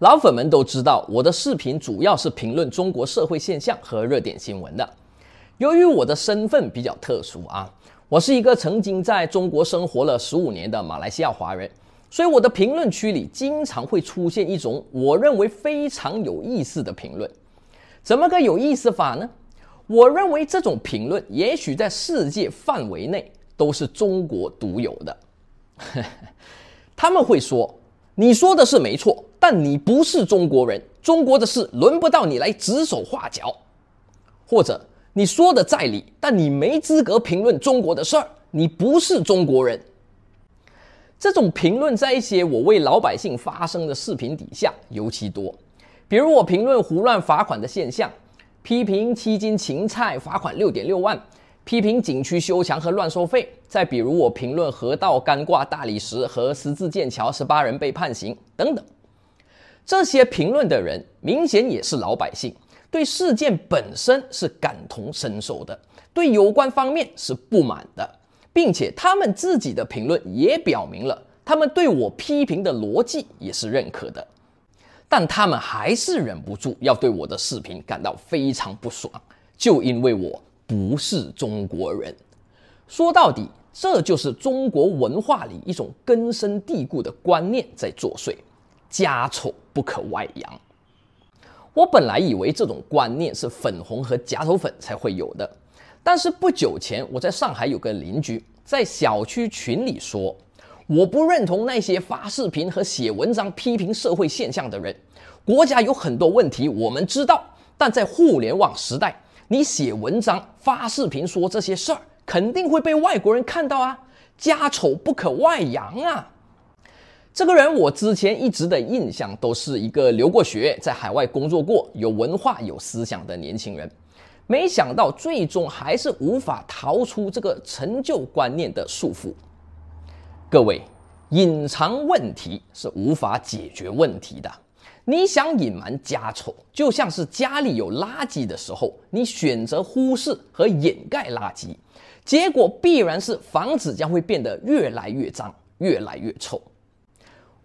老粉们都知道，我的视频主要是评论中国社会现象和热点新闻的。由于我的身份比较特殊啊，我是一个曾经在中国生活了十五年的马来西亚华人，所以我的评论区里经常会出现一种我认为非常有意思的评论。怎么个有意思法呢？我认为这种评论也许在世界范围内都是中国独有的。他们会说。你说的是没错，但你不是中国人，中国的事轮不到你来指手画脚。或者你说的在理，但你没资格评论中国的事儿，你不是中国人。这种评论在一些我为老百姓发声的视频底下尤其多，比如我评论胡乱罚款的现象，批评七斤芹菜罚款六点六万。批评景区修墙和乱收费，再比如我评论河道干挂大理石和十字建桥十八人被判刑等等，这些评论的人明显也是老百姓，对事件本身是感同身受的，对有关方面是不满的，并且他们自己的评论也表明了他们对我批评的逻辑也是认可的，但他们还是忍不住要对我的视频感到非常不爽，就因为我。不是中国人，说到底，这就是中国文化里一种根深蒂固的观念在作祟。家丑不可外扬。我本来以为这种观念是粉红和假丑粉才会有的，但是不久前，我在上海有个邻居在小区群里说，我不认同那些发视频和写文章批评社会现象的人。国家有很多问题我们知道，但在互联网时代。你写文章、发视频说这些事儿，肯定会被外国人看到啊！家丑不可外扬啊！这个人我之前一直的印象都是一个留过学、在海外工作过、有文化、有思想的年轻人，没想到最终还是无法逃出这个陈旧观念的束缚。各位，隐藏问题是无法解决问题的。你想隐瞒家丑，就像是家里有垃圾的时候，你选择忽视和掩盖垃圾，结果必然是房子将会变得越来越脏，越来越臭。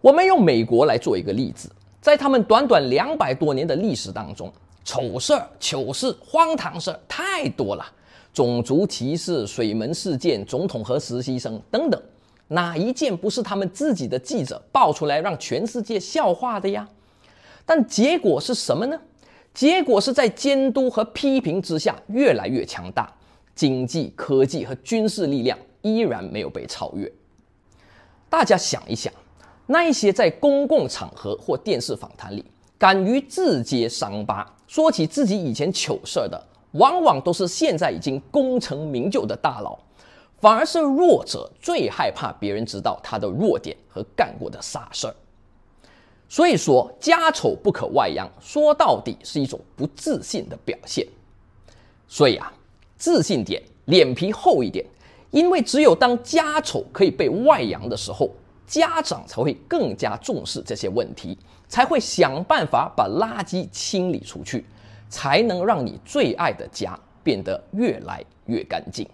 我们用美国来做一个例子，在他们短短两百多年的历史当中，丑事儿、糗事、荒唐事儿太多了，种族歧视、水门事件、总统和实习生等等，哪一件不是他们自己的记者爆出来让全世界笑话的呀？但结果是什么呢？结果是在监督和批评之下，越来越强大，经济、科技和军事力量依然没有被超越。大家想一想，那一些在公共场合或电视访谈里敢于自揭伤疤，说起自己以前糗事的，往往都是现在已经功成名就的大佬，反而是弱者最害怕别人知道他的弱点和干过的傻事儿。所以说，家丑不可外扬，说到底是一种不自信的表现。所以啊，自信点，脸皮厚一点，因为只有当家丑可以被外扬的时候，家长才会更加重视这些问题，才会想办法把垃圾清理出去，才能让你最爱的家变得越来越干净。